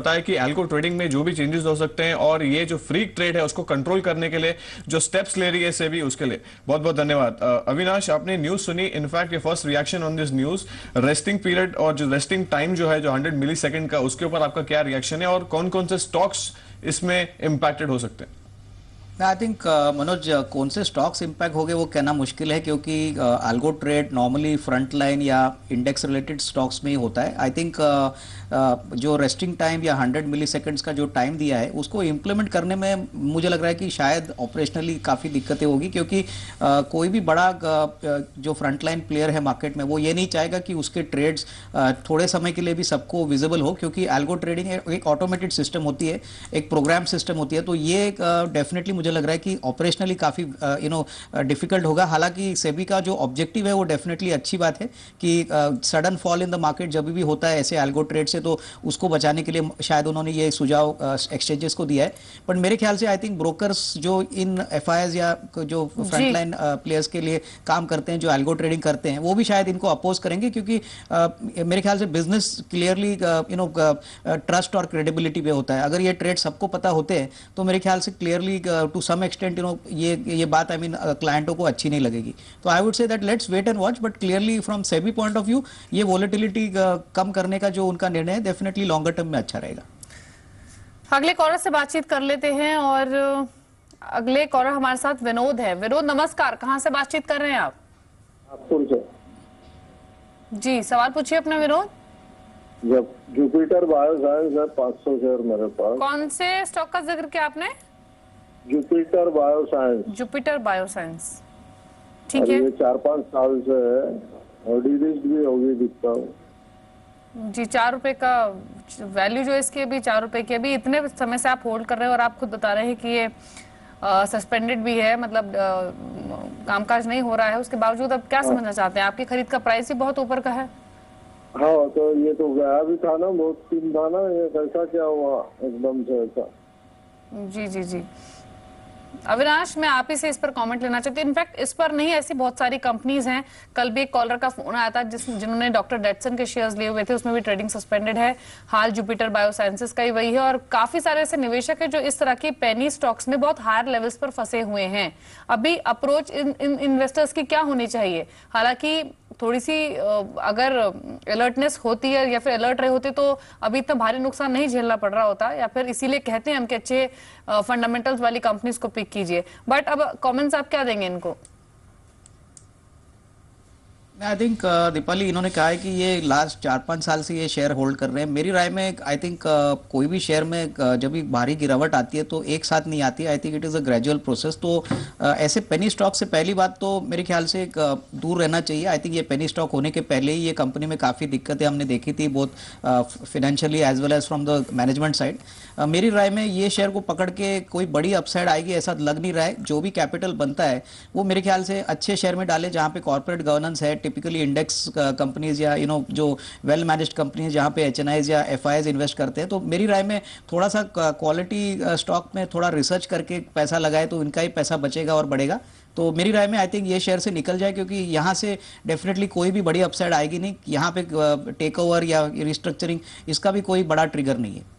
पता है कि एल्को ट्रेडिंग में जो भी चेंजेस हो सकते हैं और ये जो फ्री ट्रेड है उसको कंट्रोल करने के लिए जो स्टेप्स ले रही है से भी उसके लिए बहुत बहुत धन्यवाद अविनाश आपने न्यूज सुनी इनफैक्ट ये first reaction on this news resting period और जो रेस्टिंग टाइम जो है जो हंड्रेड मिली का उसके ऊपर आपका क्या रिएक्शन है और कौन कौन से स्टॉक्स इसमें इंपैक्टेड हो सकते हैं I think uh, Manoj uh, कौन से स्टॉक्स इम्पैक्ट हो गए वो कहना मुश्किल है क्योंकि algo trade normally front line या इंडेक्स रिलेटेड स्टॉक्स में ही होता है आई थिंक uh, uh, जो रेस्टिंग टाइम या 100 मिली का जो टाइम दिया है उसको इम्प्लीमेंट करने में मुझे लग रहा है कि शायद ऑपरेशनली काफ़ी दिक्कतें होगी क्योंकि uh, कोई भी बड़ा uh, जो फ्रंट लाइन प्लेयर है मार्केट में वो ये नहीं चाहेगा कि उसके ट्रेड्स थोड़े समय के लिए भी सबको विजिबल हो क्योंकि एल्गो ट्रेडिंग एक ऑटोमेटेड सिस्टम होती है एक प्रोग्राम सिस्टम होती है तो ये डेफिनेटली मुझे मुझे लग रहा है कि ऑपरेशनली काफ़ी यू नो डिफिकल्ट होगा हालांकि सेबी का जो ऑब्जेक्टिव है वो डेफिनेटली अच्छी बात है कि sudden fall in the market जब भी होता है ऐसे एल्गो ट्रेड से तो उसको बचाने के लिए शायद उन्होंने ये सुझाव एक्सचेंजेस को दिया है बट मेरे ख्याल से आई थिंक ब्रोकर्स जो इन एफ या जो फ्रंटलाइन प्लेयर्स के लिए काम करते हैं जो एल्गो ट्रेडिंग करते हैं वो भी शायद इनको अपोज करेंगे क्योंकि uh, मेरे ख्याल से business clearly you know trust और क्रेडिबिलिटी पे होता है अगर ये ट्रेड सबको पता होते हैं तो मेरे ख्याल से clearly to to some extent you know ये ये बात आई मीन क्लाइंटों को अच्छी नहीं लगेगी तो I would say that let's wait and watch but clearly from SEBI point of view ये वॉलिटिलिटी uh, कम करने का जो उनका निर्णय है डेफिनेटली लॉन्गर टर्म में अच्छा रहेगा अगले कॉलर से बातचीत कर लेते हैं और uh, अगले कॉलर हमारे साथ विनोद है विनोद नमस्कार कहाँ से बातचीत कर रहे हैं आप जी सवाल पूछिए अपना विनोद जब जुपिटर बायो साइंस है पांच सौ शेयर मेरे पास कौन से स्टॉक का जिक्र किया आपने जुपिटर बायोसाइंस जुपिटर बायोसाइंस ठीक है ये चार पांच साल से है भी होगी दिखता हूँ जी चार रुपए का वैल्यू जो इसके भी चार रुपए के भी इतने समय से आप होल्ड कर रहे हो और आप खुद बता रहे हैं कि ये सस्पेंडेड भी है मतलब कामकाज नहीं हो रहा है उसके बावजूद अब क्या हाँ। समझना चाहते हैं आपकी खरीद का प्राइस ही बहुत ऊपर का है हाँ तो ये तो गया भी था ना बहुत था ना ये कैसा क्या हुआ एकदम से ऐसा जी जी जी अविनाश मैं आप ही से इस पर कमेंट लेना चाहती हूँ इनफैक्ट इस पर नहीं ऐसी बहुत सारी कंपनीज हैं कल भी एक कॉलर का फोन आया था जिस जिन्होंने डॉक्टर डेटसन के शेयर्स लिए हुए थे उसमें भी ट्रेडिंग सस्पेंडेड है हाल जुपिटर बायोसाइंसेस का ही वही है और काफी सारे ऐसे निवेशक है जो इस तरह के पेनी स्टॉक्स में बहुत हायर लेवल्स पर फंसे हुए हैं अभी अप्रोच इन, इन इन्वेस्टर्स की क्या होनी चाहिए हालांकि थोड़ी सी अगर अलर्टनेस होती है या फिर अलर्ट रहे होते तो अभी इतना भारी नुकसान नहीं झेलना पड़ रहा होता या फिर इसीलिए कहते हैं हम कि अच्छे फंडामेंटल्स वाली कंपनीज को पिक कीजिए बट अब कॉमेंट्स आप क्या देंगे इनको आई थिंक दीपाली इन्होंने कहा है कि ये लास्ट चार पाँच साल से ये शेयर होल्ड कर रहे हैं मेरी राय में आई थिंक uh, कोई भी शेयर में uh, जब भी भारी गिरावट आती है तो एक साथ नहीं आती I think it is a gradual process तो uh, ऐसे पेनी स्टॉक से पहली बात तो मेरे ख्याल से एक, uh, दूर रहना चाहिए आई थिंक ये पेनी स्टॉक होने के पहले ही ये कंपनी में काफ़ी दिक्कतें हमने देखी थी बहुत financially as well as from the management side मेरी राय में ये शेयर को पकड़ के कोई बड़ी अपसाइड आएगी ऐसा लग नहीं रहा है जो भी कैपिटल बनता है वो मेरे ख्याल से अच्छे शेयर में डाले जहाँ पे कॉर्पोरेट गवर्नेंस है टिपिकली इंडेक्स कंपनीज या यू नो जो वेल मैनेज्ड कंपनीज जहाँ पे एच या एफ इन्वेस्ट करते हैं तो मेरी राय में थोड़ा सा क्वालिटी uh, स्टॉक uh, में थोड़ा रिसर्च करके पैसा लगाए तो इनका ही पैसा बचेगा और बढ़ेगा तो मेरी राय में आई थिंक ये शेयर से निकल जाए क्योंकि यहाँ से डेफिनेटली कोई भी बड़ी अपसाइड आएगी नहीं यहाँ पे टेक uh, ओवर या रिस्ट्रक्चरिंग इसका भी कोई बड़ा ट्रिगर नहीं है